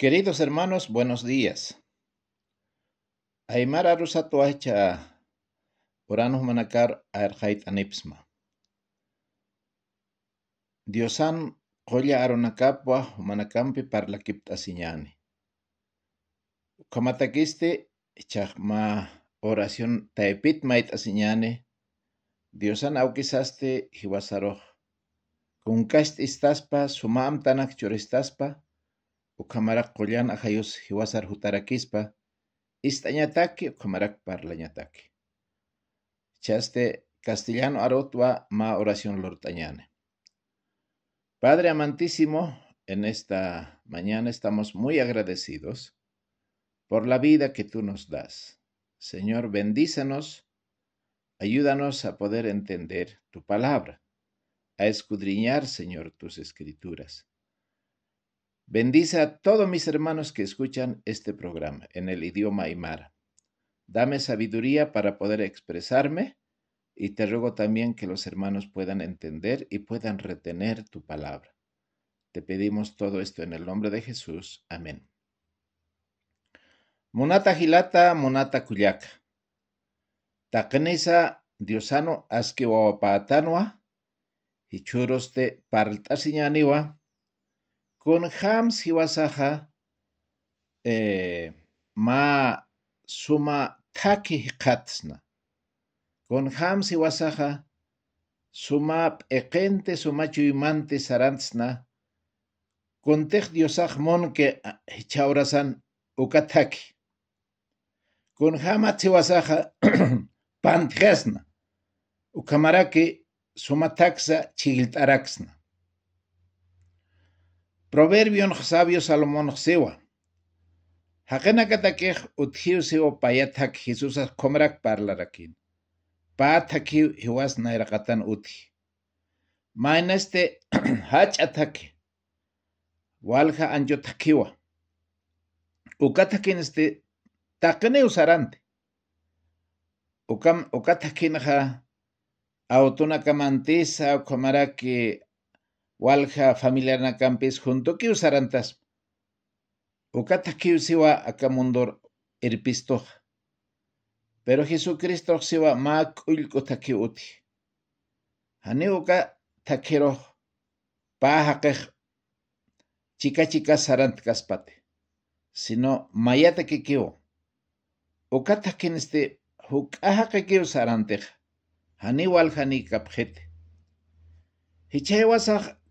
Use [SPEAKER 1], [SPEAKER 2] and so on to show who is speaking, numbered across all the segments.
[SPEAKER 1] Queridos hermanos, buenos días. Aymara Rusatuacha, Oranos Manakar Arjait Anipsma. Diosan Joya Aronakapwa, Manakampi Parlakipt Asiñani. Kamatakiste, Chachma Oración Taepit Mait Asiñani. Diosan Aukisaste, Hiwasaroj. Kunkast Istaspa, Sumam Tanak Ukhamaraq qullana hayus hiwasar hutaraqispa ist'añataqi ukhamaraq parlañataqi. Chaste castellano arotwa ma oración lortañane. Padre amantísimo, en esta mañana estamos muy agradecidos por la vida que tú nos das. Señor, bendícenos, ayúdanos a poder entender tu palabra, a escudriñar, Señor, tus escrituras Bendice a todos mis hermanos que escuchan este programa en el idioma aymara. Dame sabiduría para poder expresarme y te ruego también que los hermanos puedan entender y puedan retener tu palabra. Te pedimos todo esto en el nombre de Jesús. Amén. Monata gilata, monata Cuyaca. Takenisa diosano y de parltasiñaniwa, con Ham eh, Ma Suma Taki Katsna. Con Ham Siwasaha Suma Ekente Suma Chuimante Sarantsna. tech Diosaj Monke ah, Chaurasan Ukataki. Con Ham Siwasaha Pantresna. Ukamaraki Suma Taxa araxna. Proverbio en sabio Salomón sewa. Hakanakatakej utjiu sewa payatak Jesusas komrak parlarakin. Paatakiu hiwas nairakatan utji. Mainaste hach'atake. Walja takiwa. Ukatakin este Takene usarante. Ukam ukatakin ha autunakamantis au komaraki eh, walja na campes. junto Que kiusarantas. Ukata kiusiwa akamundor pistoja, Pero Jesucristo usiva ma A takiuti. Hani uka takiro Que. chica chica sarant caspate, Sino mayata okata que este, que hukaha sarantej. Hani walja ni kapjete.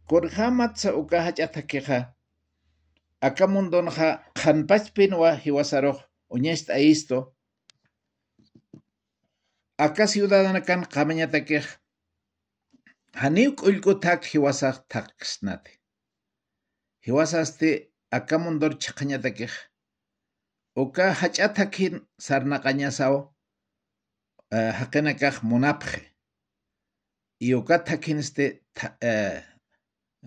[SPEAKER 1] Kurhamatsa ukaha ch'atakiqa akamundunqa qhanpaspinwa hiwasaruq uñashta aisto. Aka ciudadana kan qamañatakiq haniw k'ullkutaq hiwasaq taqsnati. Hiwasasti akamundor chaqañatakiq uka hach'atakin sarnaqañasaw uh, eh, haqina kaq munapqi. Y uka takiniste uh, eh,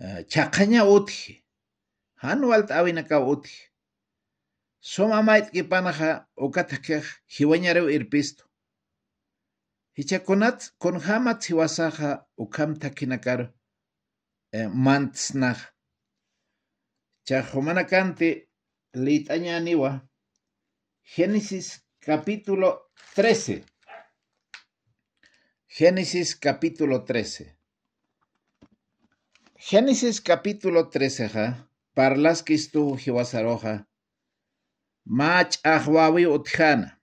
[SPEAKER 1] ჩაყენია ოთი ანვალტავინაკა ოთი სომამაიტკი პანახა ოკათაკე ჰივანიარე ერპისტო ჰიჩაკონაც კონხამა ცივასახა უკამთაკინაკარ მანცნა ჩახომანაკანტი ლიტანიანივა ჰენისის კაპიტულო 13 ჰენისის კაპიტულო 13 Génesis capítulo 13, ja. Parlas que estuvo roja, Mach ahwawi utjana.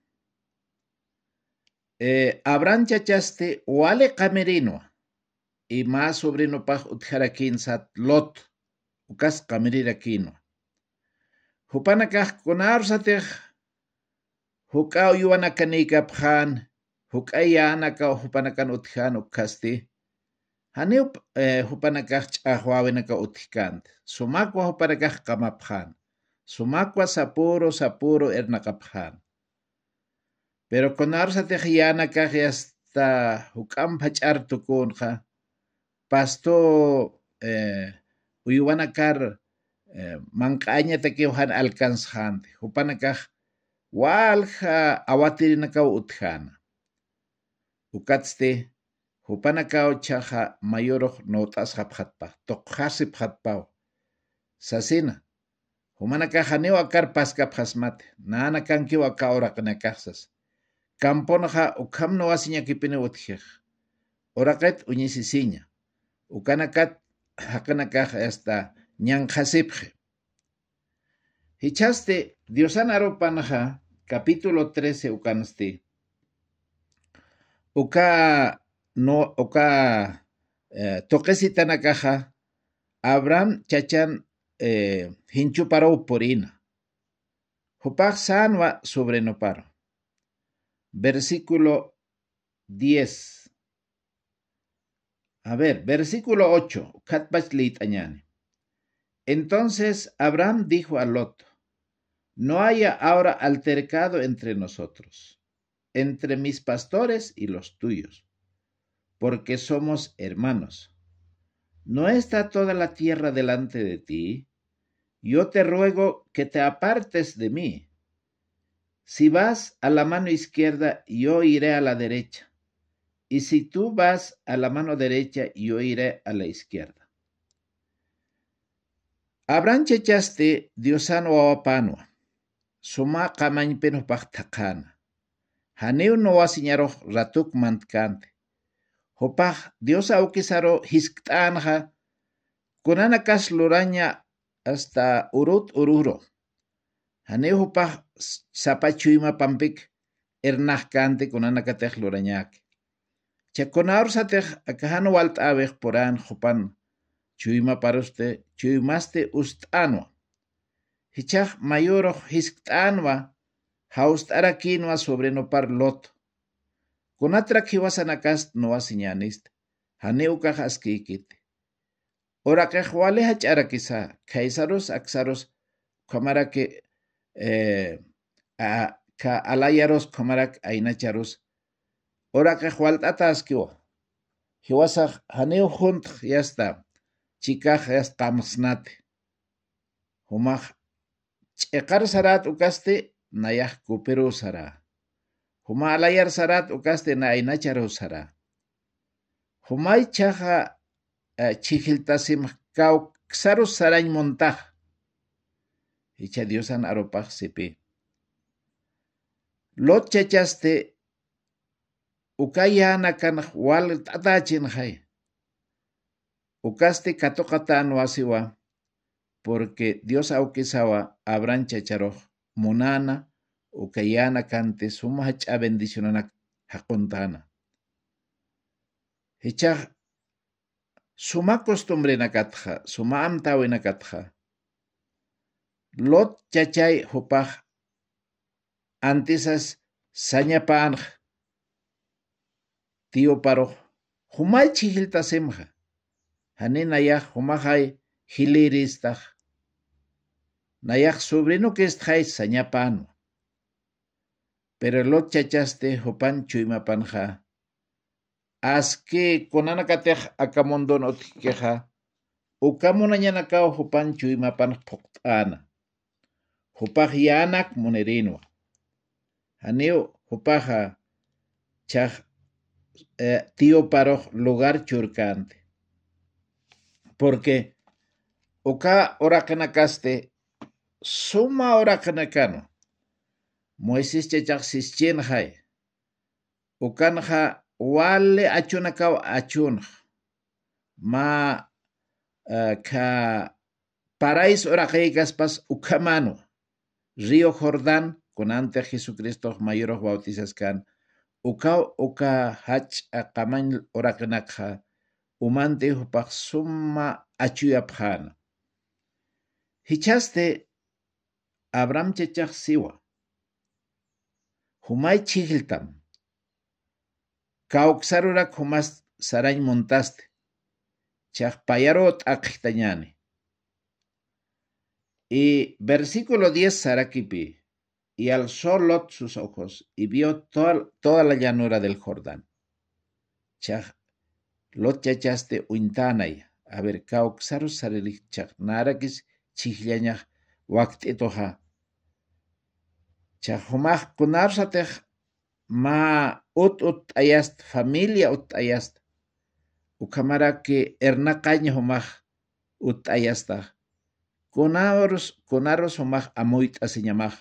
[SPEAKER 1] Eh, Abraham chachaste wale camerino. Y más sobrino paj utjara sat lot. Ukas cameriraquino. Jupanakaj konar satej. Hukau yuanakanikapjan. Hukayanaka hupanakan utjana Haniup eh, hupanakaq ch'aq wawinaka utijkanti, sumakwa hupanakaq qamapqani, sumakwa sapuru sapuru irnaqapqani. Pero kunarusataq yana kaq hasta huk'anpa ch'artukunqa pastu eh, uyuwana kar eh, mank'aña takiwa han alcanzjanti, hupana kaq walha awatirina kaw utjana. Hukatsti Upanakao chaja mayoro notasqa phatpaq, toqhasi phatpaq. Sasina, humana kaja niwa karpasqa phasmate, nana kankiwa ka no Kamponja ukhamno asinya Orakat unisi uñisisiña. Ukanakat esta hasta ñanjasipje. Hichaste Diosanaro panja, capítulo 13 ukanasti. Uka no oka eh, toque na caja Abraham chachan eh, hinchu paro porina. sanwa sobre no paro. Versículo 10. A ver, versículo 8. añane. Entonces Abraham dijo a loto: no haya ahora altercado entre nosotros, entre mis pastores y los tuyos porque somos hermanos. ¿No está toda la tierra delante de ti? Yo te ruego que te apartes de mí. Si vas a la mano izquierda, yo iré a la derecha. Y si tú vas a la mano derecha, yo iré a la izquierda. Abraham chechaste diosano apanua, Suma peno pachtakana. Haneu no ratuk mantkante. Hopaj Dios aukisaro hisk't'anja con Loraña hasta urut ururo. Hane hopaj sapachuyma pampik con kunana katej lurañak. Chakonaur satej walt walt'abej poran jopan chuyma paruste chuimaste ust'anwa. Hichaj mayoro haust arakinwa sobre par lot. Conatra no asiñanist, haneuca jasquiquit. Ora que hacharakisa. Kaisaros, aksaros. caesaros axaros, comara eh, a, alayaros comara ainacharos. Ora que jual Hiwasa haneu junt yasta, chicaj yasta msnate. Humaj, checar sarat ucaste, alayar sarat ukasten charo sara humay chaja eh, chijiltasim kawsaru sarañ montaj icha diosan aropaj sipi lot chachaste ukayana kan wal tatachin jay ukaste katokatan wasiwa porque dios Aukisawa, abran chacharoj monana ukayana kante sumach'a bendicionanak hakuntana. Hecha, suma costumbre nakatja, suma la katja. Lot chachay hupaj antisas sañapanj tío paro humay Hanen ayah humajay hilirista. Nayaj sobrino que estjay sañapanu pero lo chachaste jopan chuimapanja. que konanakatej akamondon otikeja, ukamonanyanakao jopan chuimapan poktana. Jopaj yanak monerinua. Aneo jopaja chaj eh, tío paro lugar churcante. Porque oka orakanakaste suma orakanakano. Moisés chayaqsischinkay, Ukanja wale achunakao achun. ma eh, Ka parais paraíso uraqaykaspas ukamano. río Jordán, Conante Jesucristo Mayor bautizas kan, uka uka hach'aqaman umante umantihupaq suma Hichaste Abraham Chachaxiwa siwa, Humay chigiltam. Kawsarurak humas saray montaste. payarot t'aqtañani. Y versículo 10, Sarakipi. Y alzó Lot sus ojos y vio toda, toda la llanura del Jordán. Chaj, Lot chachaste uintanay. A ver, kauksaru sarelik chagnarakis chihlañaj Uaktetoja con kunapsatej ma ut ut ayast familia ut ayast. u Ukamaraki ernacaña humaj ut ayasta Kunaros kunaros humaj amuit aros,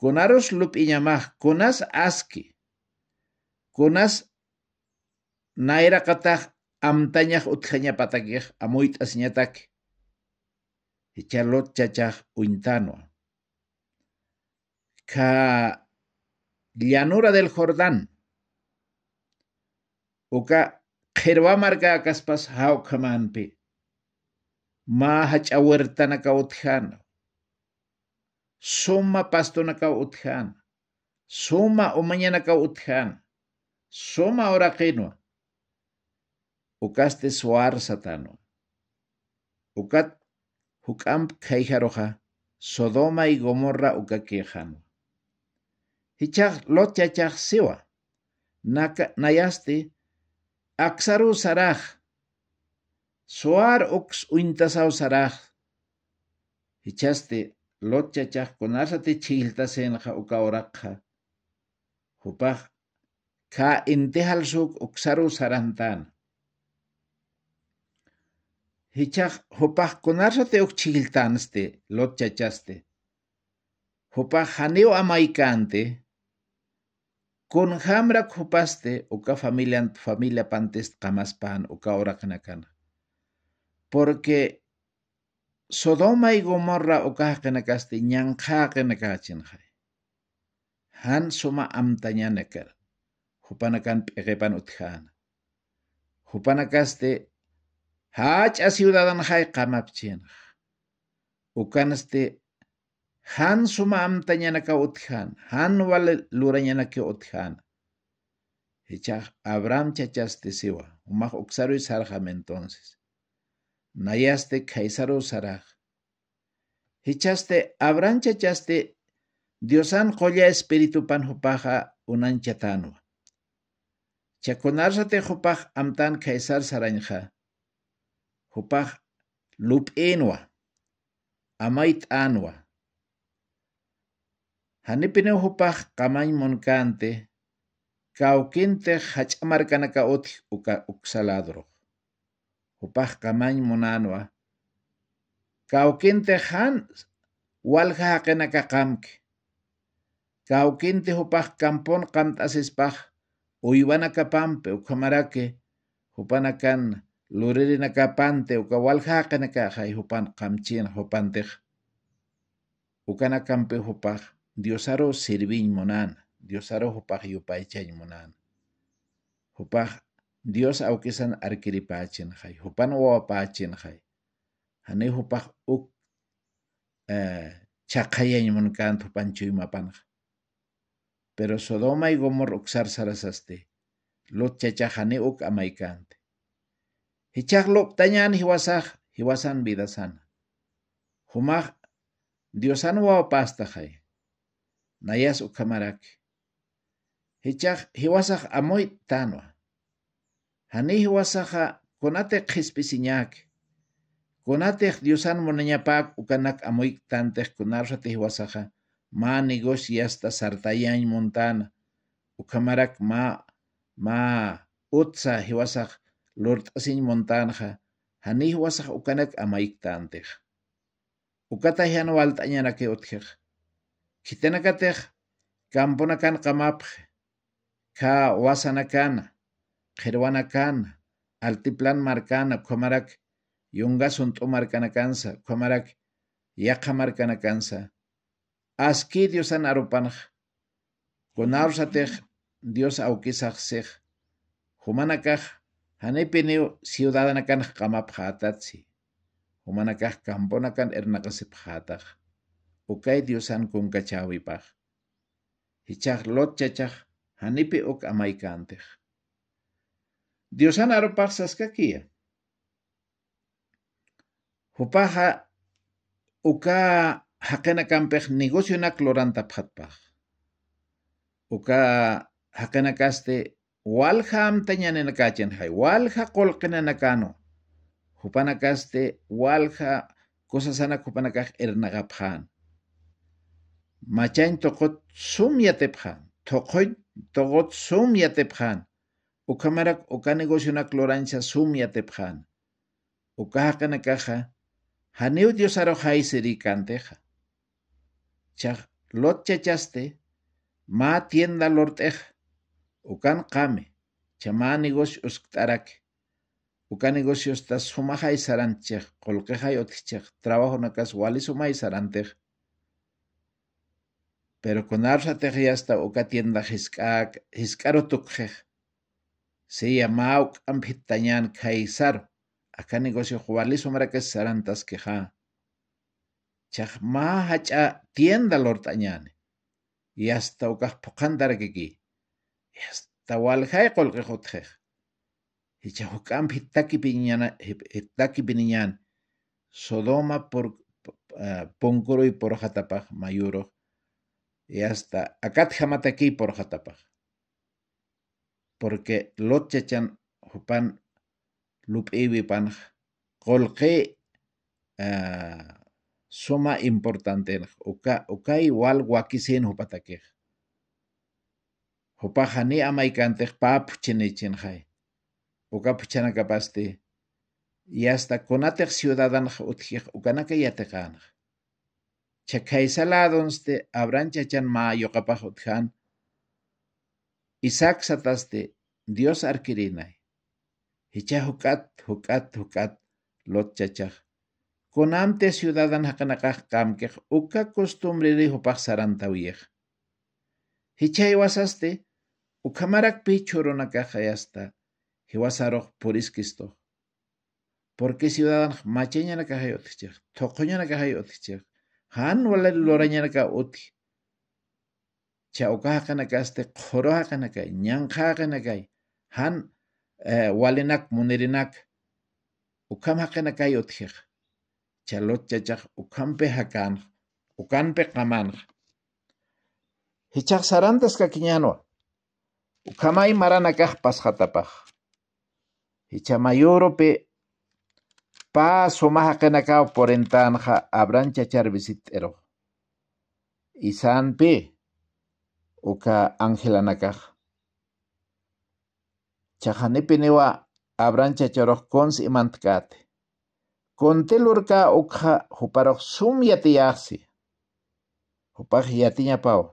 [SPEAKER 1] Kunaros lupiñamaj kunas aski. Kunas ut amtañaj utjañapatakej amuit y Echarlo chachach uintano ca llanura del Jordán, uka qirwa marka kaspas hawkamanpi, ma summa utjana, suma pastunaka utjana, suma umañanaka utjana, suma oraqinwa, ukaste satano ukat huk'amp kaiharoja, Sodoma y Gomorra uka lot lochachaq sewa, nayaste, aksaru saraj. Suar uks uintasau saraj. Hichaste lochachaq kunasati chihiltasenja ukawraqa. hopach ka intihal suk uksaru Sarantan. Hichach hopach konarsate uk oxiltanste lotchachaste. haneo amaikante amaikante, con hamra kupaste uka familia, familia pantes kamaspan uka ora kanakana. Porque Sodoma y Gomorra uka kanakaste ñanqa kanakachinjay. Han suma amtañanakar. Jupanakan p'egepan utjana. Jupanakaste hach'a ciudadanjay kamapchinaj. Ukanaste han sumam tañanaka utjan, han wal ke utjan. Hecha Abraham sewa umaj y sarjam entonces. Nayaste kaisaru saraj. Hechaste. Abraham chachaste Diosan pan espiritu panjupaja chatanua. Chakunarsate jupaj amtan kaisar saranja. Jupaj Inwa amait anwa. Hanipinawhupaq qamaymunqante, kawkintaq uksaladro cauquinte kamay Hupaq qamaymunanwa, kawkintaq han walqa kampon kampon Kawkinti hupaq a pampe uywanakapampi ukhamaraki hupana kan luririnakapante uka walqa haqinaka hay hupan qamchin Ukana Ukanakampi diosaro sirvin monan, diosaro hupaj yupaychay monan. Hupaj dios awkisan arkiripachin hay, hupan wawapachin hay. Hane hupaj uk uh, eh, chaqayay monkan hupan mapan Pero Sodoma y Gomor uksar sarasaste, lot chachajane uk amaikante. Hichaj lop tañan hiwasaj, hiwasan vidasana. Humaj diosan wawapastajay. nayas ukamarak. Hichak hiwasak amoy tanwa. Hani hiwasaqa konatek qispisiñak. Konatek diusan munañapak ukanak amoy tantaq kunarshati hiwasaqa ma negociasta sartayan montana. Ukamarak ma ma utsa lord asin montanja. Hani hiwasaq ukanak amayk tantek. Ukata hian walt'añanaki utjiq. Και κατέχ, να να κάν καμάπχε. Κα ουάσα να κάνα. Χερουά να κάνα. Αλτί πλάν μαρκάνα κομαράκ. Ιούγκα σον το μαρκάνα κάνσα. Κομαράκ. Ιάχα μαρκάνα κάνσα. Ασκή διος αν αρουπάνχα. Κονάρουσα τέχ. Διος αουκίσαχ σέχ. Χουμάνα κάχ. Ανέπινιου σιουδάδα να κάνχ καμάπχα ατάτσι. Χουμάνα κάχ καμπόνα καν ερνακασιπχά πχάταχ. ukay diusankunqa chawipaq. Lot lotchachaq hanipi uk amaykantaq. Diosan arupaq saskakiya. Hupaha uka haqina kanpaq negocionak cloranta phatpaq. Uka hakena kaste walha amtañanina kachen hay, walha qolqinana kanu. Hupana kaste walha cosasana sana ernagaphan. Machayn tokot sumyatepchan, tephan. Tuquy yatepjan, yatephan, tephan. Ukamarak uka negocio clorancha sumya tephan. hakana kaja, haneu Dios lot chachaste. Ma tienda lorteja. Ukan kame. Chama negocio o Uka negocio está sumajai saranchej. y Trabajo wali sumai pero con oca tienda tienda hiskaro tukjej. Se llamauk ambitañan kaisar Acá negocio jubalis que sarantas queja. chachma hacha tienda lortañan. Y hasta oca pocandar keki. Y hasta y kolkejotjej. Y chaj piñana, Sodoma por ah, pongoro y por jatapaj mayuro y hasta akat jamataki por jatapaj. Porque lochechan jupan lup panj colque ah, suma importante uka uka igual guaquisen jupataque. Jupajani amaicante pap chenechen jai. Uka puchana capaste. Y hasta conatec ciudadan utjej ukanaka yatekanj chakaysalaadonste abranchan mayuqapaq utqan Isaac sataste Dios arkirinay hicha hukat hukat hukat lotchachaq Conamte ciudadan haqanaqaq qamkiq uka dijo saranta uyaq hichay wasaste ukamaraqpi churunakaq porque ciudadan machañanakaq ayutichaq tuquñanakaq han wala loraña na ka oti. Cha oka haka na kaste koro haka na kai, nyang ka haka na kai, han wale nak muneri nak, ukam haka na kai oti hek. Cha lot cha chak ukam pe hakan, ukam pe kaman. Hichak sarantas ka kinyano, ukamay maranakah paskatapah. Hichamayoro pe hakan. Pa chachar chachar visitero. Isan pi uka Ángela naka. Chaqanipi niwa chacharo kunsi imanta Con uka uqa juparo sum yaxi. Hupaq yatiña pa'o.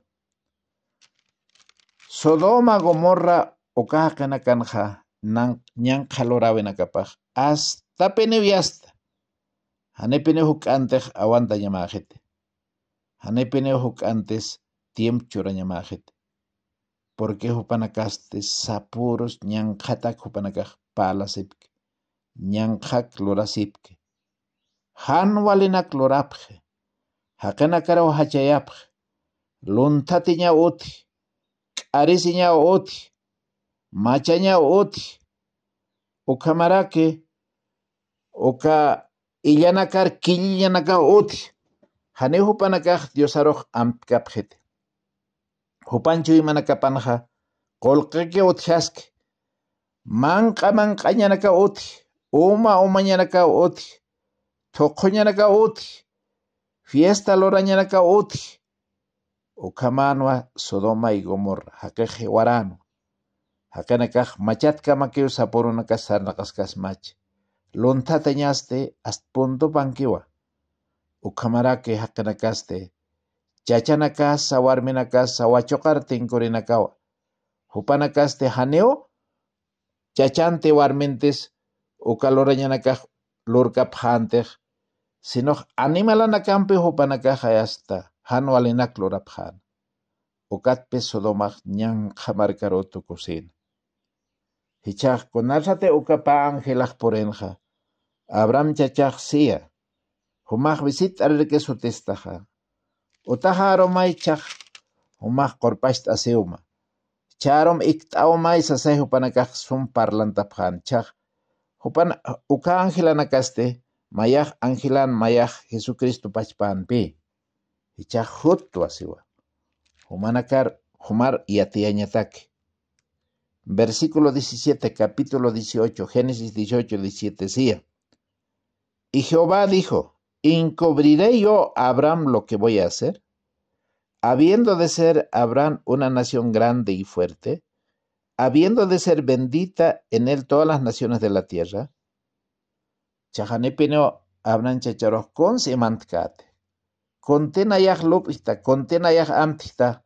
[SPEAKER 1] Sodoma Gomorra nang kanja ñanqalorawinakapaq. hasta aguanta Hanepene hukante pene huk antes hukantes tiemchura ñamajete. Porque hupanakaste sapuros ñanjatak hupanakaj palasipke. Ñanjak lorasipke. walinak lorapje. karo hachayapje. Luntati ña uti. K'arisi ña uti. Ukamarake. Ukamarake οκα ηλιά να καρκίνει για να κάνω ό,τι. Αν έχω πάνω κάθε δύο σαρόχ αν κάποιεται. να καπάνχα κόλκα ό,τι άσκη. Μάνκα μάνκα για να κάνω ό,τι. Όμα όμα για να ό,τι. Τόκο για να ό,τι. Φιέστα λόρα για να κάνω ό,τι. Ο καμάνουα σοδόμα η γομόρ. Ακέχε ουαράνου. Ακέχε ουαράνου. Ακέχε ουαράνου. Ακέχε ουαράνου. Ακέχε ουαράνου. lonta tañaste astponto panquiwa, ukamarake hakanakaste, chachanakas sawarminakas sawachoqartin korinakawa, hupanakaste haneo, chachante warmintes, sino lurkapjantej, sinoj animalanakampi hupanakaj o hanualinak lurapjan. Ukatpe sodomaj ñanqamarkarotu kusin. Hichak o ukapa angelas porenja. Abraham chachaqsiya su sit'ar sutestaqa utaqa arumaychaq humaq qurpashta asiwma Charom ikt'awmay sasay hupana Hupanakach sum chach. hupana uka Angelanakaste, mayaj Mayach angelan mayach jesucristo pi. ichaq hutu asiwa humana kar humar yatiyañataqi Versículo 17, capítulo 18, Génesis 18, 17, Sía. Y Jehová dijo, ¿encubriré yo a Abraham lo que voy a hacer? Habiendo de ser Abraham una nación grande y fuerte, habiendo de ser bendita en él todas las naciones de la tierra, Chahanepino Abraham chacharos con Semantcate, con yah lopista, contena yah amtista,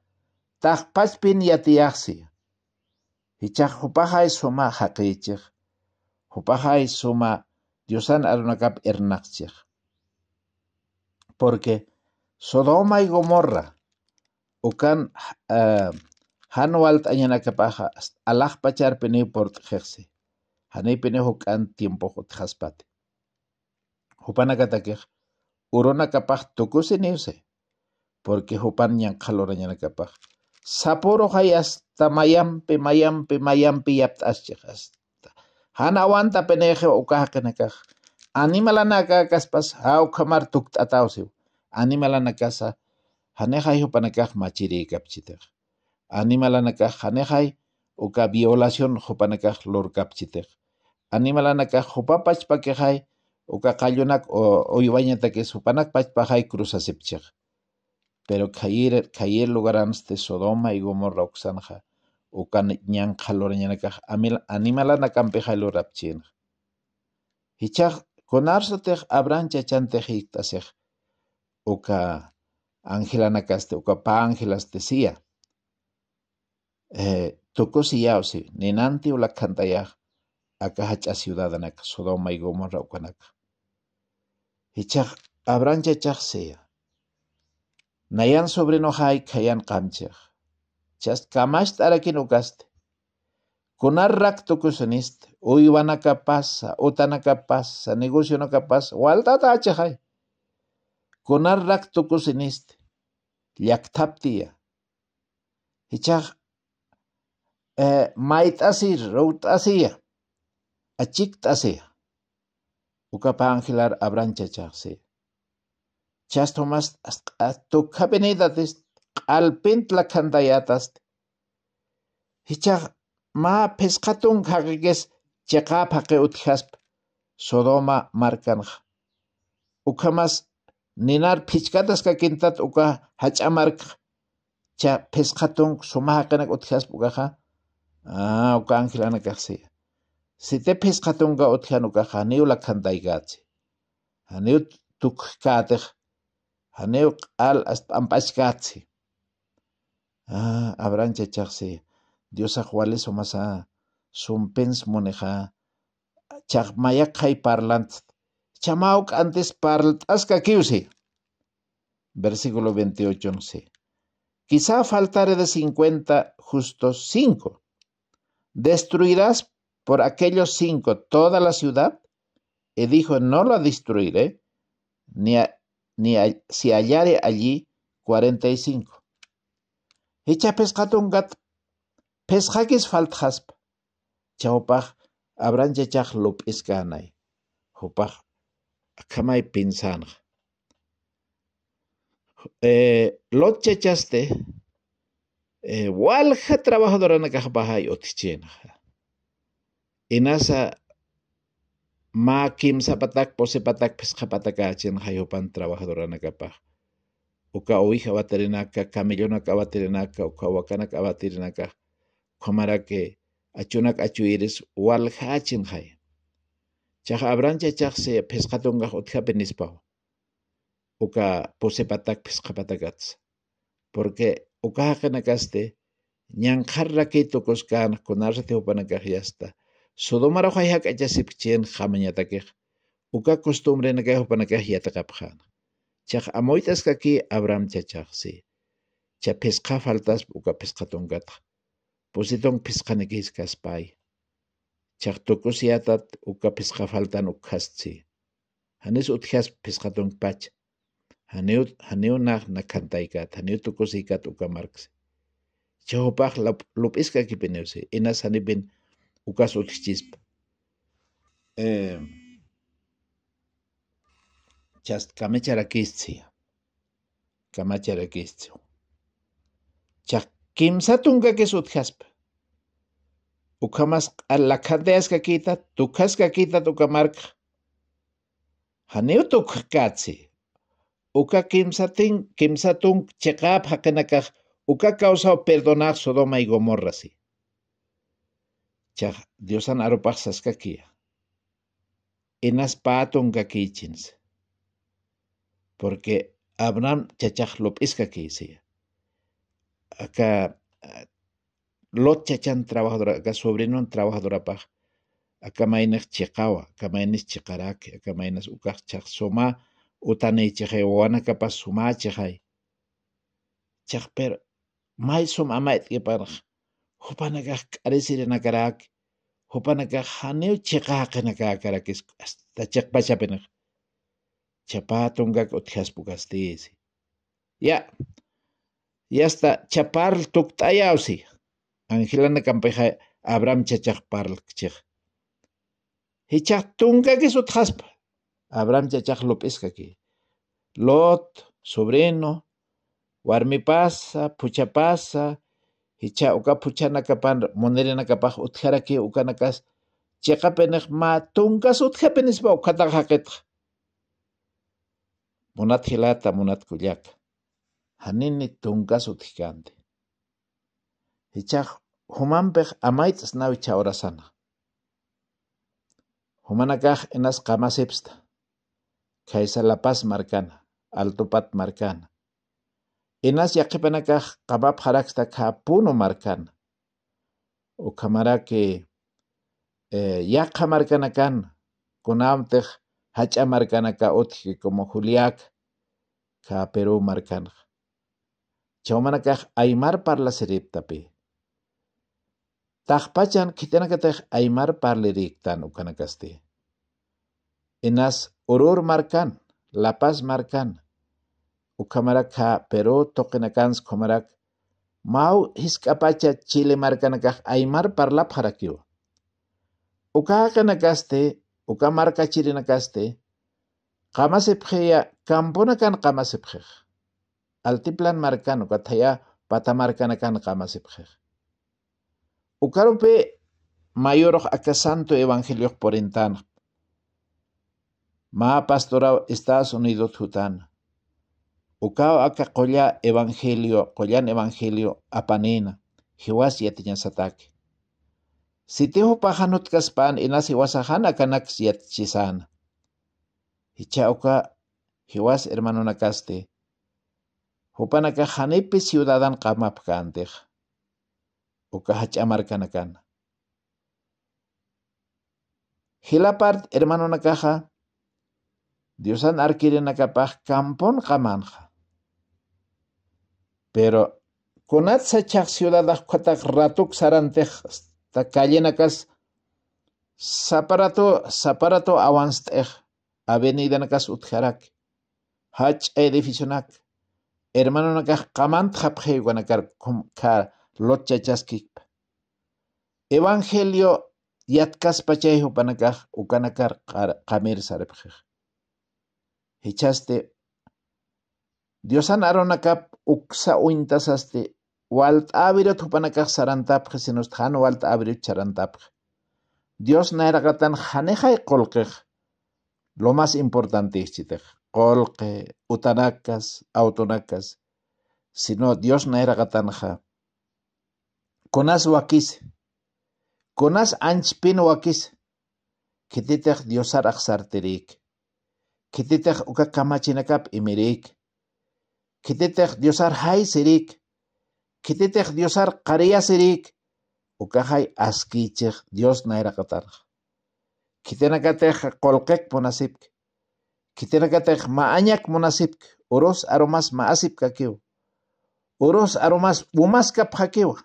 [SPEAKER 1] y chajupajay suma jaquichich, suma Yosan Arunakap Ernaxer. Porque Sodoma y Gomorra, Ukan eh, Hanwalt Ayanakapaja, Alaj Pachar Pene Port Jerse, Hanay. Pene Hokan Tiempo Jaspate. Hopanakatakej, Uronakapaj Tokuse Neuse, porque Hopan Yan Ayanakapaj. Saporo Hayas Tamayampe, Mayampe, Mayampe Yapt hanawanta peneje Animal animalanaka kaspas hawkhamar tuktatawsiw animalanakasa hanejay hupanakaj machiriykapchitej animalanakaj hanejay uka violación hupanakaj lorkapchitej animalanakaj hupapachpakejay uka o uyubañatakis cruza cruzasipchej pero caer, caer lugar antes de Sodoma y Gomorra oxanja o kan ñan qalor ñana kaj amil animala na kan uka konar abran o ka ángela kaste pa ángela stesia e, toko si ya o si nenanti o maigomorra a sodoma gomorra o kanaka abran chachaxe Nayan sobre no hay que chaskamash Con Conarracto kusaniste, o a capasa, o tanacapasa, negocio no capasa, o altata Con Conarracto kusaniste, llaktaptia. Hichaj, eh, achikta se O capa angelar abrancha chajsia. Chas tomas, esto. ყალპინტლაქან დაიატასთ ჰიჩა მა პესხატონ ხაგიგეს ჯეყა ფაყე უთხასპ სოდომა მარკანხ უკამას ნინარ ფიჩკადას კაკინტატ უკა ჰაჭა მარკ ჩა პესხატონ სუმაჰაკენა უთხასპ უკა ხა აა უკა ანხილანა კახსი სიტე პესხატონ გა უთხან უკა ხა ნიულაქან დაიგაცი ანიუ თუკ კატეხ ანიუ ყალ ასტ ამპასკაცი Ah, habrán chacharse. Dios a Juárez o más a Sumpens moneja. Chacmayak hay parlant. Chamauk antes parlant. Asca Versículo 28. sé. Quizá faltare de cincuenta justos cinco. ¿Destruirás por aquellos cinco toda la ciudad? Y dijo, no la destruiré, ni, si hallare allí cuarenta y cinco. Ichapesqatunqat pisqakis falt'aspa, chawpaq abranchachaq a hup'aq qhamay pinsanqa. Eh, lotchachaste eh, walha trabajadorana kaqpahay Y Inasa ma kim sapatak pose patak hayupan, upan trabajadorana oka oija batarenaka, camellonaca batarenaka, oka huacanaca batarenaka, que achunak achuiris walhachin hay. Chaja abrancha chaj se pescatonga Oka posepatak pescapatakats. Porque oka hakanakaste, Keito Koskan, tokoskan kunarsa tehupanakajyasta, sodomara huayhak achasipchen uka costumbre nakay hupanakajyatakapjana. ჩახ ამოიტასკა კი ა ブラ ამ ჩაჩახსი ჩა პესკა ფალტას უკა პესკა თონგათ პოზიტონ პესკანე გისკას ბაი ჩახ ტოკოსიათათ უკა პესკა ფალტან უკასცი ანეს უთხას პესკა თონგ პაჩ ანეო ანეო ნახ ნაკანტაიკა თანე ტოკოსიკა თუკა მარკს ჩო პახ ლუპისკა კი პენევსი ენასანი ბენ უკას უთხჩის ა kim satunga que kimsatunkakis utjaspa ukamas alakadeaskakita tukaskaquita tukamarka janiu tukkatsi uka kim kimsatun chekap hakanakaj uka o perdonar sodoma y si. Cha diosan aropaj saskakia enas paatunga porque Abraham chachajlop isca que decía. Acá ah, lot chachan trabajador, acá sobrino trabajador trabajadora paj. Acá mainas chicawa, acá mainas chicarake, acá mainas ukaj chachsoma, utane chajay, oana capaz suma chajay. chach per mai som amait que paraj. Hopanaka karesire nakarak, hopanaka haneu chikake nakakarak, hasta Chapatonkak utkaspukastisi. Ya, yasta chaparl tuktayawsi. Angelana kampeja Abraham chachakparl kichik. su tunkakis utkaspa. Abraham chachak lopeskaki. Lot, sobrino, warmi pasa warmipasa, puchapasa, hicha uka pucha na na kapan puchanakapan monerenakapaj utjaraki ukanakas chaqapenaq ma tunkas ba ukataqa haqitqa. მონათილად და მონათგულიაკ ჰანინი დონგას უთიგანდი ეჩა ჰომანბეხ ამაიცს ნავი ჩაორასანა ჰომანაკახ ენას ყამასებსთა ქაისალაპას მარკანა ალტოპატ მარკანა ენას იაქებენაკახ ყაბა ფარაქსთა ქაპუნო მარკანა ოქამარაკე ე იაქამარკანაკან კონამტეხ hacha marcanaca otje como Juliak ka Perú marcana. Chaumanacaj aymar parla seriptapi. Tajpachan kitanacatej aymar parlerictan ukanakaste. Enas urur marcan, La Paz marcan. Ucamarak ka Perú tokenakans komarak. Mau hiscapacha Chile marcanacaj aymar parla paraquiu. kaste uka chirinakaste qamasipqeya kampuna kan qamasipqej, altiplan markan uka thaya patamarkana kan qamasipqej. Ukarupe mayoroj aka santo evangelioq porintana. ma pastora Estados Unidos hutan, uka aka evangelio, qollan evangelio apanina, Jehuas yatiñasatake. Si te Sitihu pahanut las inas hiwasahana kanak yatchisana. Hichauka hiwas hermano nakaste. Hupanaka hanipi ciudadan kamap Oka Uka kanakan. Hilapart hermano nakaja. Diosan arkirinakapaj kampon kamanja. Pero kunat chak ciudadaj kotak ratuk Takallinakas saparato saparato avenida nakas utjarak. Hach edificionak. Hermano nakas kamant japjeywanakar car locha chaskip Evangelio yatkaspa chayhupanakaj ukanakar kamir saripjej. Hechaste, Diosan aronakap uksa uintasaste tupanakar sarantap sarantapqa Walt walt'avira charantap. Dios nairaqatan y qolqiq. Lo más importante es ichitaq. Qolqi, utanakas, autonakas. Sino no, Dios nairaqatanqa. Conas wakis. Conas anchpin wakis. Kititaq diosar sartirik. Kititaq uka kamachinakap imirik. Kititaq Diosar haisirik. kitetek diosar qariyasirik ukahay askichik dios nairaqatarq kitenakatej qolqek munasipk kitenakatej ma'añak munasipk uros aromas ma'asip kakiwa uros aromas umas nak umaskap hakiwa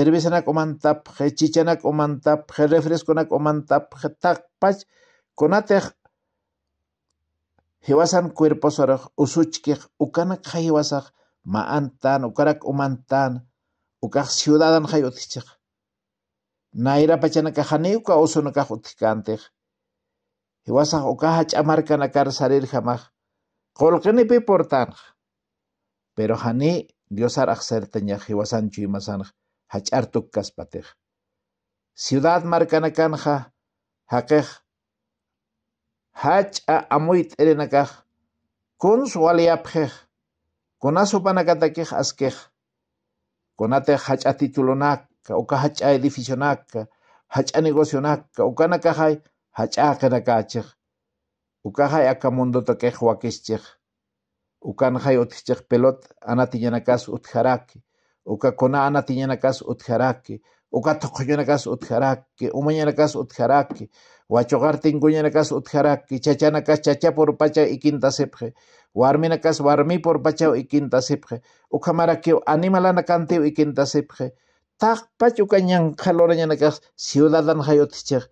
[SPEAKER 1] omantap. umantapje chichanak umantapje refresconak umantapje taqpach kunatej hiwasan cuerposaroj usuchkej ukanak hiwasaj ma'antan, ukarak umantan, ukax ciudadan hay Naira pachana kajani uka oso na kaj utikantej. sarir jamaj. Kolkini pi Pero hani diosar axerteñaj hiwasan hach Hachartuk tukkaspatej. Ciudad markana hakej. Hach a amuit Erenakah, Kun aphe. Konasupanakatakih askeh. Konate hachati chulonakka, uka hachai edificionakka, hacha negocionakka, uka kahai, hachakanakachih. Ukahai akamondota keh uka Ukanhai otichih pelot ana anatiñanakas utjaraki. Uka kona ana anatiñanakas utjaraki. Uka tokoñanakas utjaraki. Umañanakas utjaraki. Huachogartin kuñanakas utjarakki, chachanakas chachapur pachaw ikinta sipqi, warminakas warmipur pachaw ikinta Tak ukamarakiw animalanakantiw ikinta sipqi, taqpachu kañan qhalorañanakas ciudadanhayutichaq,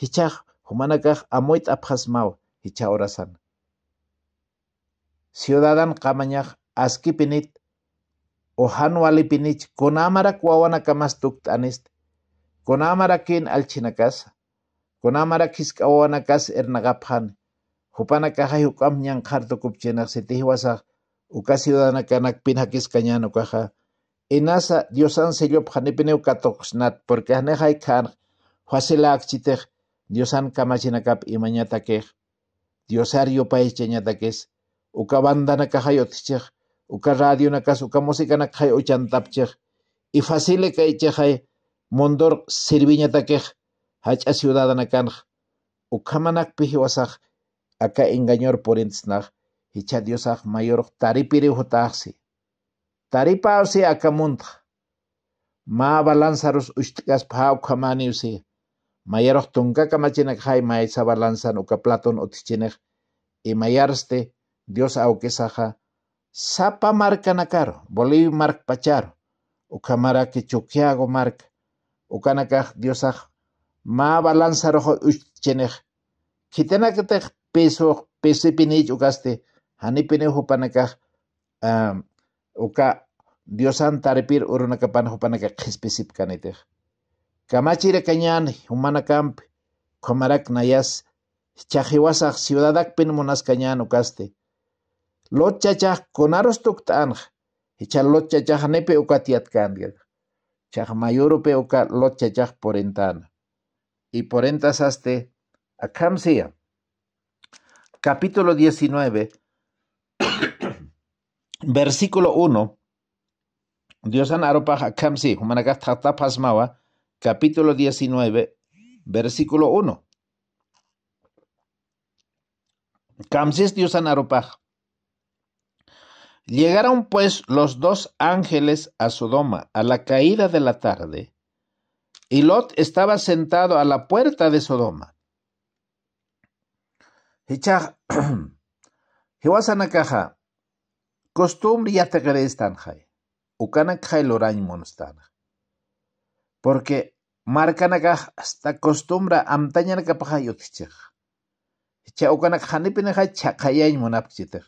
[SPEAKER 1] hichaq humanakaq abhas mau hicha orasan. Ciudadan qamañaq askipinit, ohan walipinich, kunamarak wawanakamas tukt anist, kunamarakin alchinakas, Kunamara kiska wanakas ernagaphan Hupana kaja hukam kharto kupchenak setihiwasak uka ciudadana kanak pinha kiska Inasa diosan sellop phanipine ukatoxnat porque huasila diosan kamachinakap imañatakej. Diosario paecheñatakes. Uka bandana kaja yotichej. Uka radio nakas uka Y mondor hach ciudadanakanj ukamanak hiwasaj aka engañor porintisnaj hicha diosaj mayoroj taripausi aka mund ma balanzaros uxtikaspa ha ukamaniwsi mayaroj tunkaka machinek jay ma balanzan uka platon utijchinej imayarste dios aukesaja sapa markanakaro bolivia pacharo. choqueago chukiago marka ukanakaj diosaj ma balanza rojo uchenej. Kitena kete peso pese pinich ukaste hani pine uka diosan tarepir urunaka pan hupanaka kispesip kanetej. Kamachire kañan humanakamp komarak nayas chajiwasa ciudadak pin monas kañan ukaste. Lot chachach konaros tuktanj. Hicha lot chachach nepe ukatiat kandiat. Chach uka lot chachach y por entasaste a Camsia. Capítulo 19, versículo 1. Dios anaropaj a Camsi, pasmawa, capítulo 19, versículo 1. es Dios aropaja. Llegaron pues los dos ángeles a Sodoma a la caída de la tarde y Lot estaba sentado a la puerta de Sodoma. caja. costumbre ya te monstana. Porque marcanakaj hasta costumbra amtañanakapaja yotichej. Hicha ukanakjanipinajai chakayañ monapchitek.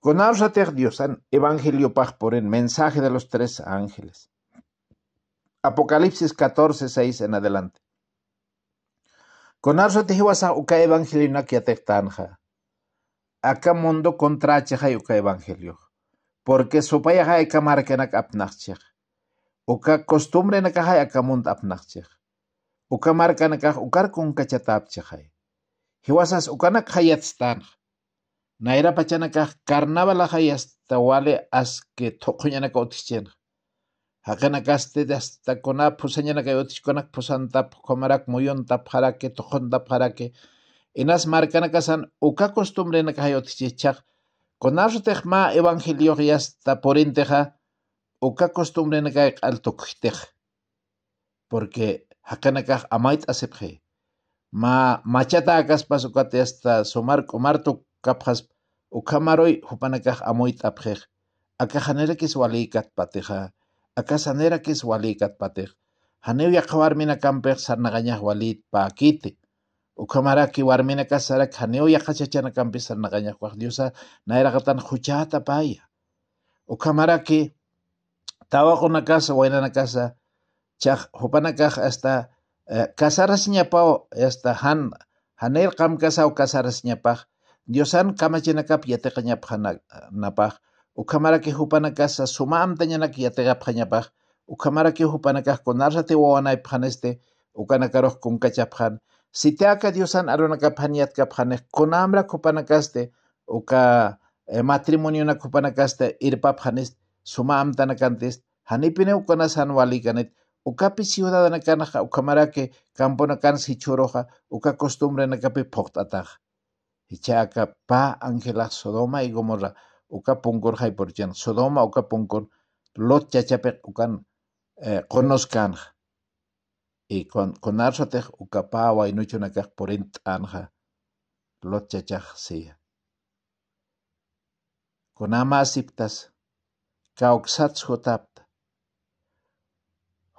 [SPEAKER 1] Con Dios, Diosan, Evangelio Paj por el mensaje de los tres ángeles. Apocalipsis 14, 6 en adelante. Konarso hiwasa uka evangelio anja. Aka mundo contrache uka evangelio. Porque sopayaja eka markenak apnachech. Uka costumbre nakaja acá mundo apnachech. Uka markanakaj ukar kun kachatapchejay. Hiwasas ukanak stan. Naira pachanakaj carnaval hayastawale aske tokuyanaka Hakanakaste de hasta conapo señanakayotis santa comarak que jarake para que Enas markanakasan uka costumbre nakayotis yechak. Con ma evangelio hasta porinteja, uka costumbre alto altokitej. Porque hakanakaj amait asepje. Ma machata akaspas ukate hasta somar comarto kapjas ukamaroi hupanakaj amoit apjej. Akajanera que pateja. Acasanera quis walikatpatih. Haniu yaqa warmina kanpih sarnaqañaj walitpa akiti. Ukhamaraki warmina kasarak haniu yaqa chachana kanpih sarnaqañaj waqllusa katan huchata paya. tawa kona kasa na kasa chaq hupana kah hasta eh, kasaras pao hasta han hanayr kam kasaw kasaras ñapaj diosan kamachinakap pa na napaj ukamara ke sumam tañanak yategap jañapaj, ukamara ke hupanakas konarra te con pjaneste, Si te acadiosan siteaka diosan aronakapjan con konamra kupanakaste, uka eh, na kupanakaste irpap este, sumam Uka hanipine ukanasan walikanet, ukapi ciudadanakanaj ukamarake camponakan choroja uka costumbre nakapi poctataj. Hichaaka pa angela Sodoma y Gomorra, ukapunkor haiparichan Sodoma ukapunkor Lot chachapek ukan qonosqanja eh, y qonarsatej ukapaway nuchunakaj porin anja Lot chachaj siya qonamasiptas kawqsachjotapta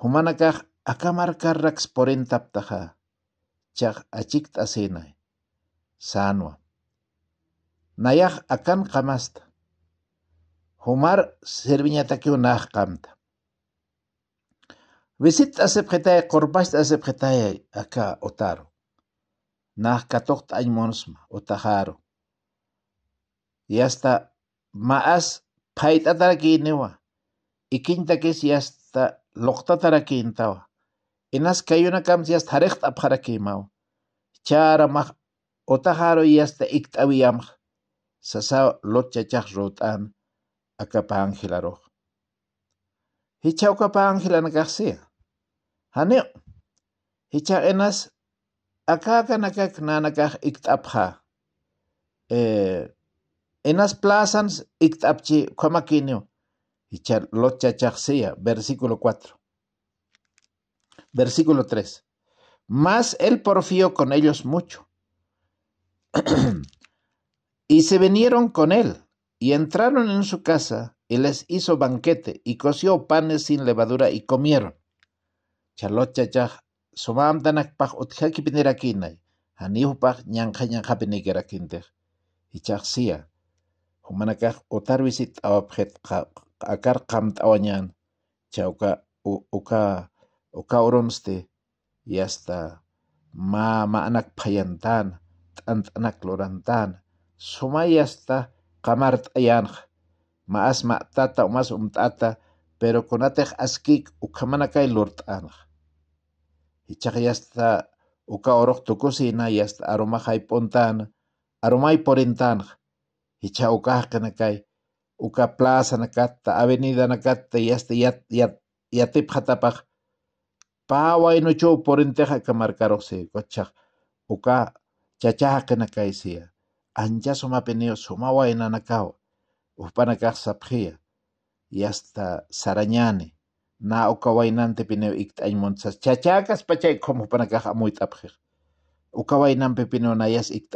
[SPEAKER 1] humanakaj akamarkarraqs porintaptaja chaq achikta asinay sanwa nayaj akan kamasta. Хумар serviñatakunap qamta. Visit asipqitay qurpashta asipqitay aka otaro. Nah katoqta otajaro. otaharo. Yasta ma'as phaytatarakinewa. Ikintakis yasta loqtatarakintawa. Inas kayuna kamsi yasta hariqta apqarakimawa. Chara maj otaharo yasta ikt'awiyamaj. Sasa lotchachaj rot'an. akapa angelaroj. Icha okapa angela García. Haneo. hicha enas akaka nakak nanakah Eh, enas plazans iktapchi kwamakinio. Icha Versículo 4. Versículo 3. Mas él porfió con ellos mucho. y se vinieron con él y entraron en su casa y les hizo banquete y coció panes sin levadura y comieron. Charlotte ya somam danak pach utkaki pinirakina, hanihu pach nyanka nyanka pinirakinte. Y chachsia, humanakach otarvisit awabjet akar kamt awanyan, chauka uka uka uronsti yasta hasta ma ma anak anak sumayasta qamar ma'asma ma'as tata umas umt'ata u askik lort kay lurt'anqa ichaq yasta uka uruq kusina yasta y aypuntana arumay purintanqa icha ukaqkana kay uka plaza nakata, avenida nakata, yasta yat, yat, yatipqa tapaq pawaynuchaw porinteja kochak, kochaq uka chachaqkana kay siya αντιά σωμά πενέω σωμά ουά ένα ανακάω, ου πάνα κάρσα πρία, σαρανιάνε, να ο καουαϊνάν τε πενέω ήκτ αγιμόντσα, τσιατσιάκας πατσιά ηκόμ ου πάνα κάρσα να ιάς ήκτ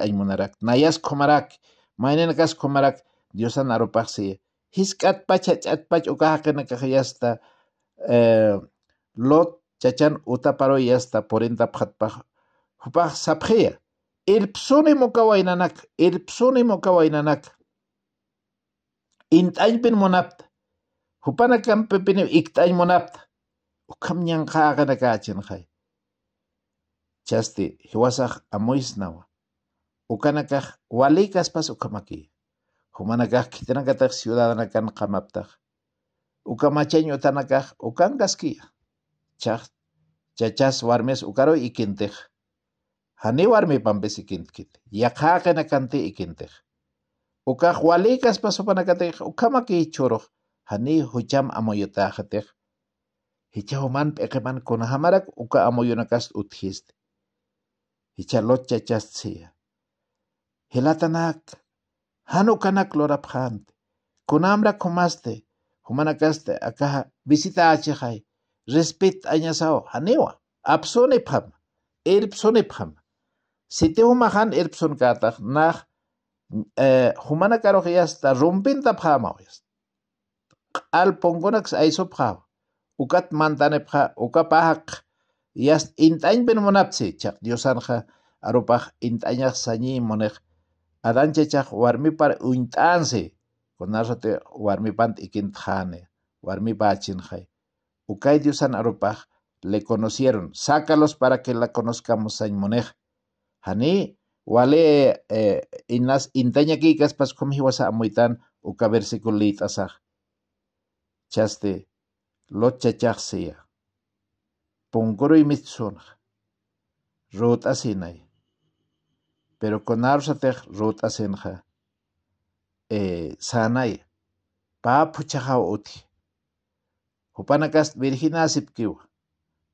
[SPEAKER 1] να ιάς κομαράκ, μα ένα κομαράκ, διόσαν Elpsonemo kawainanak, elpsonemo kawainanak. Int'aypin munapta, hupana pepini ikt'ay munapta. Ukam Chasti hiwasaq Amuisnawa, Ukana kaq kaspas ukamaki. Humana kaq kitanakataq ciudadana kan qamaptaq. Ukamachayñu tanakaq ukankaskiya. chach chachas warmes Ukaro ikintij. janiy warmipampis ikintkit yaqhaqinakantiy ikintiq u kaj waliy kaspa supanakatiq ukhamakiychuruj janiy jucham amoyotajatiq jichahuman p'iqiman kunajamarak uka amoyonakast utjist icha locha chastsiya jilatanak jan ukanak lorap jant kunamra kumaste humanakaste akaj visita achejay respit añasao janiywa apsunipjama irpsunipjama humahan irpsun katak nah eh, humana karuq yasta Al phaamawayas. Q'alpunkunax aysu Ukat uka ukapaq yas int'añpin munapsi chaq Diosanja arupaq int'añaq par par, adanchachaq warmipar uint'ansi kunarrati warmipant iqunt'ani warmi achinhay. Ukay Diosan Arupah, le conocieron. Sácalos para que la conozcamos sañ Hani wale eh, inas pas kom hi wasa amuitan u uka versikulit asaj. Chaste lo chachajsia. Pongoro y mitsuna. Rot asinay. Pero con arsatej rot asinja. Eh, sanay. pa chaja uti. Hupanakas virgina asipkiwa.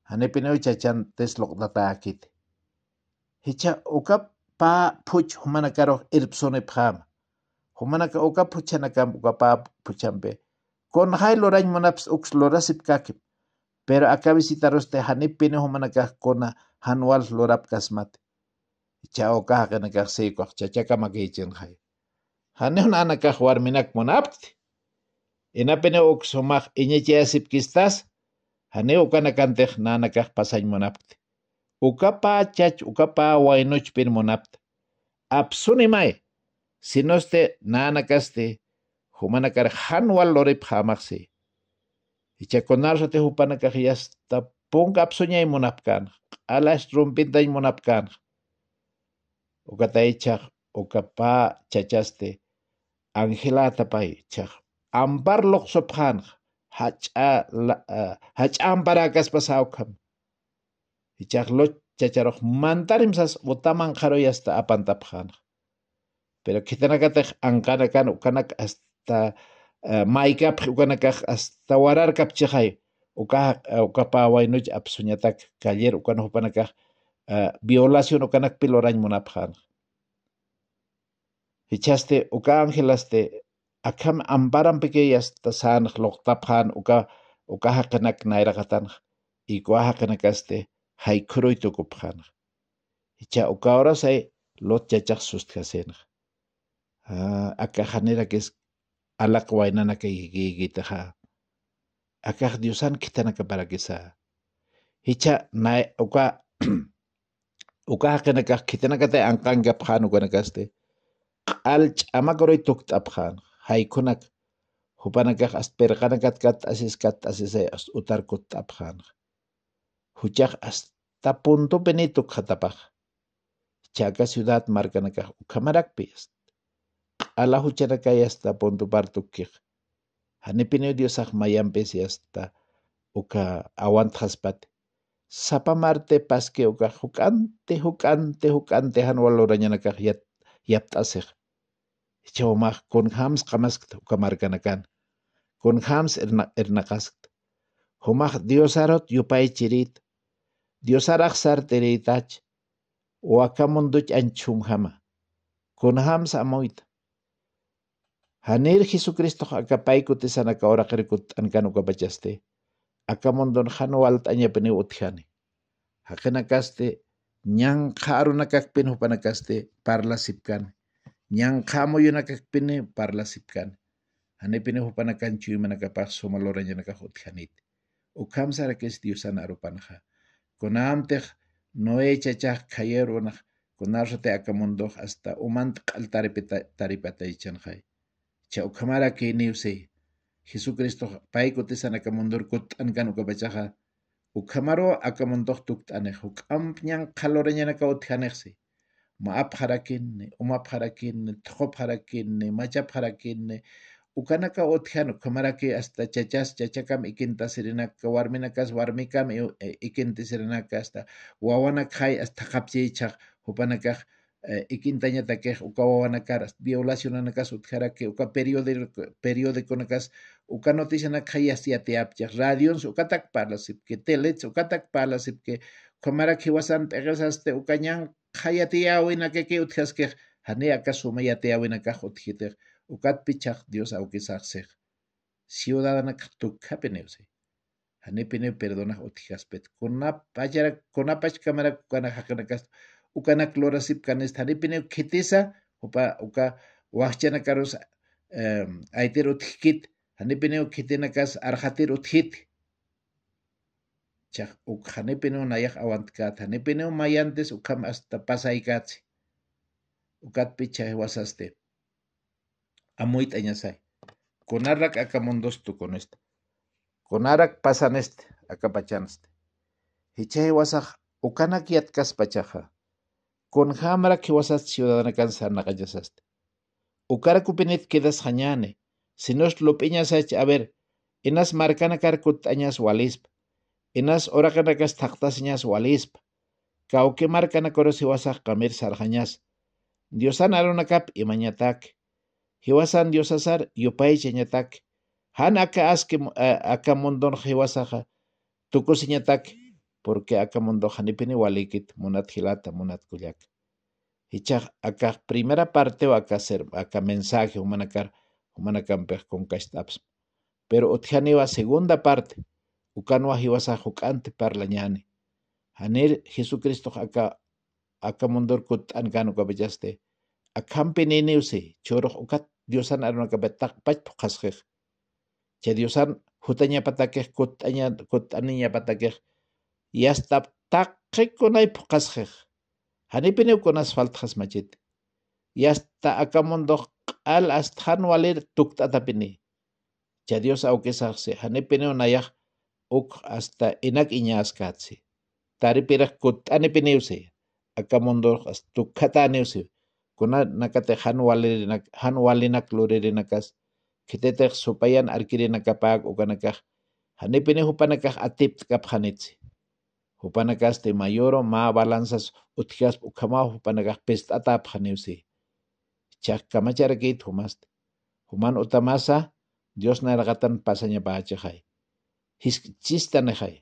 [SPEAKER 1] Hanepineo chachan teslok datakite. Hicha uka pa puch humana karo irpsone pham. Humana ka uka puchana kam uka pa puchampe. Kon hai lorañ monaps uks lorasip kakim. Pero acá visitaros te pene humana kona hanual lorap kasmat. kasmate. Hicha uka hakana kakseiko chachaka chen hai. Hanehun anakah warminak monapti. Enapene uksomah iñeche asip kistas. Haneu na nanakah pasaj monapti. Ukapa chach, pin wainuch pirmunapta. Apsunimay, sinoste nanakaste, humanakar hanwal lorip hamakse. Ichakonarrate hupanakaj yasta punka apsuñay munapkan, alas rumpintay munapkan. Ukata ichaj, ukapa chachaste, angelata pay, chaj, ampar loqsophan, hacha, hach amparakas pasaukham ichaqlo chacharok mantarim sas utaman karo hasta apantap kanaq pero qitanakataq angkanakan kan ukanak hasta uh, eh, maykapaq ukanakaq hasta wararkap chiqay uka ukapa waynuch apsunya tak ukanaq upanakaq uh, eh, violación ukanak pil orañ munapaq kanaq hichaste uka ángelaste akam amparan pike hasta sanq loqtapqan uka ukaha qanak nayraqatanq y kuaha qanakaste haykhuruy tukupjanaq icha ukawrasay lotchachaq sustajasenaq akaq haneraques alaq waynana kay kiykitaqa akaq Diosani qhitanakaparaquisa icha nay uqa uqaqa qhina kaq qhitanakatay anqankapqanu kanakaste q'allch'amakuruy tukt'apqanaq haykunaqa hupana kaq asperqana kat kat asisqa t'asisay utarqu t'apqanaq huchaq hasta punto penito qhatapaq Chaka ciudad markana kaq ukhamaraqpi Ala hucharakay hasta kik. tukiq hanipiniw diosaq pesi hasta uka awant haspat. sapa marte paske uka huk'ante huk'ante huk'ante hanwal urañana kaq yapt'asiq ichawmaq kunhams qamaskta uka erna kask. kunhams dios arot yupai cerit diosaraq sartereitacha wakamunduch anchunjama kunahamsa amoyta hanir jesucristo akapayku tisanaka oraqirku t'ankanu kapachaste akamundun hanu walta añapini nyang hakanakaste ñanqa arunakakpini hupanakaste parlasipkani ñanqa amuyunakakpini parlasipkani hanipini hupanakachu imanakapaq sumalurañanakaq utijaniti ukamsara kis diosana arupanha. Kunanpik ñuwichachaq khayar runaq kunarsuti akamundoq hasta umanta q'altaripi taripataychanqay. Chawkhamara kiniwsiy. Jesucristoqa payku tisanakamundoruqa t'ankanu kapachaqa, ukhamaro akamundoq tukt'aniq huk'anñan qhalurañana kawtiq haniqsi. Ima apqarakini, umapqarakini, t'uqupqarakini, mach'aqpqarakini. Ukanaka otjanu que hasta chachas chachakam ikinta sirinaka warminakas warmikam ikinti eh, sirinaka hasta wawanaka kai hasta anakas, hupanakaq eh, que uka periodo violacionanakas utjaraki uka Radios, uka noticianak te asiatiapchaq radions ukatak palasipke telets ukatak palasipke qamaraki ukanyan, ukañan hayatiyawinakeki utjaskej hanea kas sumayatiyawinakaj utjitej pichak Dios awqisaqsik ciudadanakaq tukapi niwsi hanepi niw perdonaq utijaspetu kunapa achara kunapach camaraku kana haqana kastu ukanak lorasip kanista hanepi upa uka wakchana em, aiter uthikit. aytir utijkit hanepi niw khitina arhatir chaq nayak awantkat, ukam mayantes ukam asta wasaste. wasaste amuit con Conarak akamondostu con esto. arak pasan este, a Hichay este. wasaj, ukana kiat Con hamra que ciudadanakan ciudadana cansana gallasaste. Ukara quedas jañane. Si nos lo peñas a ver, enas marcana carcot añas walisp. Enas kas tactas añas walisp. Kauke marcana a kamir sarjañas. Diosan cap y mañatac. Dios Azar yupaycha ñatak han aka aske aka mondon hewasaja tukusi porque akamondor hanipini walikit munat hilata munat kuyak hichaj aka primera parte aka ser aka mensaje humanakar con konkashtaps pero wa segunda parte ukanwa hiwasa parlañani parla jesucristo acá akamondor kut usi choroq ukat diosan arunacapetaj pachpu qhasqiq chay diosan jutañapataqiq kut'aña kut'aniñapataqiq hani taqikunaypaq qasqiq asfalt khas majit yas ta akamondok al asthan walir tukt'atapini cha dios awkisaqsi hani niw nayaq uk asta inak iñasqatsi taripiraq akamondok niwsi akamundoq tukhataniwsi Kuna nakate nak hanwalinak luririnakas kitetek supayan arkirinakapak ukanakaj hanipini hupanakaj atipt kapjanitzi. Hupanakas te mayoro ma balanzas utkiasp ukama hupanakaj pest atapjaniwsi. Chak kamacharkit humasti. Human utamasa Dios naragatan pasañapachahay. Hiskichistanejay.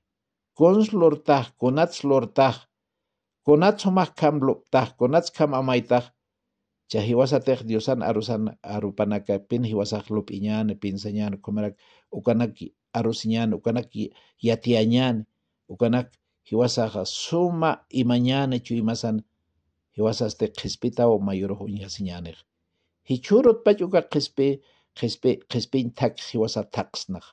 [SPEAKER 1] Konslortaj, konatzlortaj, konatzomaj kamloptaj, konatzkam amaitaj, hiwasatek diosan arusan arupanaka pin hiwasak lup inyan pin senyan komerak ukanak arus ukanak yatianyan ukanak hiwasa suma imanyan chu imasan hiwasaste qispita o Hi inyasinyanek hichurut juga qispi qispi qispin tak hiwasa taksnak.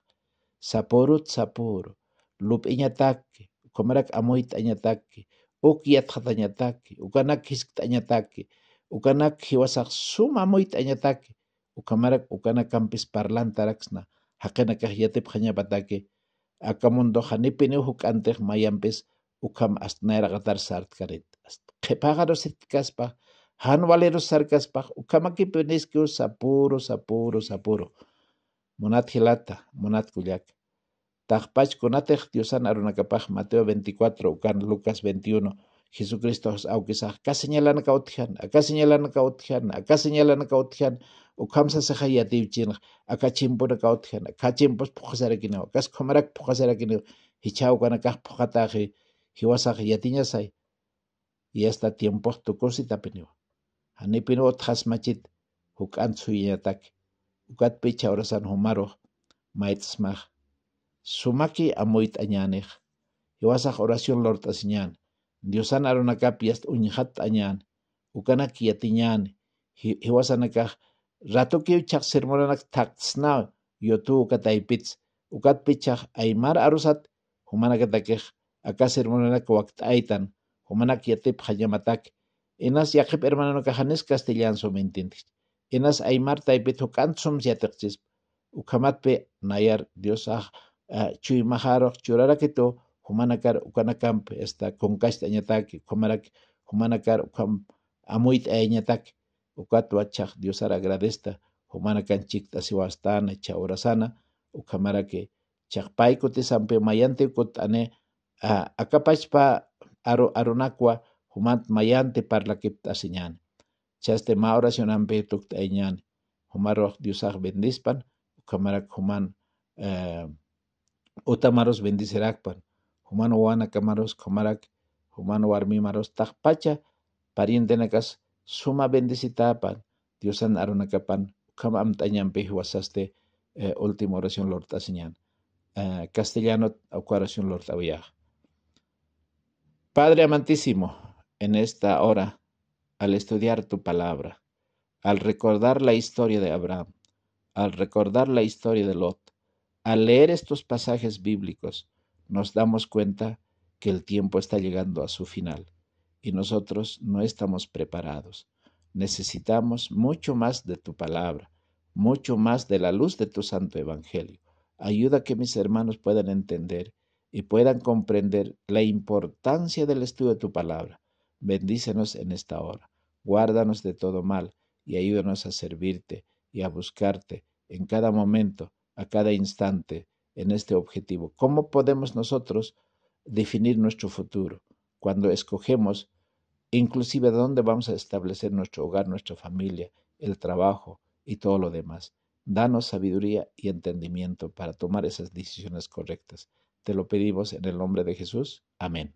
[SPEAKER 1] saporut sapuru lup iñataki komerak amuit añataki ukyat tak ukanak tak ukanak hiwasak suma muyta añataki ukanakampis ukana kanpis parlantaraxna haqina kaq akamundo hanipi gatar sart mayanpis ukham sartkarit qhipaqa rosit hanwalero Sarkaspach, Ukamaki nisqiu Sapuro, sapuru Sapuro, Monat hilata munat Tahpach diosan Arunakapach Mateo 24 ukan Lucas 21 Jesucristo au kisah ka señalan ka utjan aka señalan ka utjan aka señalan ka utjan ukamsa sahayatiw chinaj aka ya chimpuna ka utjan aka chimpus puqasarakinaw kas qhumarak puqasarakinaw hichaw kana kaq puqataji hiwasaq yatiñasay y hasta tiempoq tukusi tapiniw hanipinaw utqas machit huk ya pecha ukatpi san humaro maytasmaj sumaki amoit añanij hiwasaq oración lort'asiñan diosan aronaka piast uñhat anyan, ukana kiyatinyan hiwasanaka rato ke chak sermoranak taktsna yotu ukataipitz ukat pichak aymar arusat humanakatakej aka sermoranak aitan humanak yatip hayamatak enas yaqip hermananoka kahanes castellanso mentintich enas aymar taipit hukantsum siatiqchisp ukamatpe nayar diosaj eh, chuy majaroq churaraketo Umanakar ukanakamp ez da konkaizta inatak, komarak humanakar ukam amoit ainatak, diosara agradezta, humanakan txik tasiwaztan etxa horazana, ukamarake txakpaikote zanpe tezanpe maiante ane akapaxpa aro, aronakua humant maiante parlakip tasinan. Txaste ma orazionan behetuk ta inan, humarroak diosak bendizpan, ukamarak human uh, eh, bendizerakpan. humano wana camaros Comarac, humano pacha, pariente nacas, suma pan, diosan arunacapan ukam amtañanpi wasaste última eh, oración Lord eh, castellano oración lortawiyaj Padre amantísimo, en esta hora, al estudiar tu palabra, al recordar la historia de Abraham, al recordar la historia de Lot, al leer estos pasajes bíblicos, nos damos cuenta que el tiempo está llegando a su final y nosotros no estamos preparados. Necesitamos mucho más de tu palabra, mucho más de la luz de tu santo evangelio. Ayuda que mis hermanos puedan entender y puedan comprender la importancia del estudio de tu palabra. Bendícenos en esta hora. Guárdanos de todo mal y ayúdanos a servirte y a buscarte en cada momento, a cada instante, en este objetivo. ¿Cómo podemos nosotros definir nuestro futuro cuando escogemos inclusive dónde vamos a establecer nuestro hogar, nuestra familia, el trabajo y todo lo demás? Danos sabiduría y entendimiento para tomar esas decisiones correctas. Te lo pedimos en el nombre de Jesús. Amén.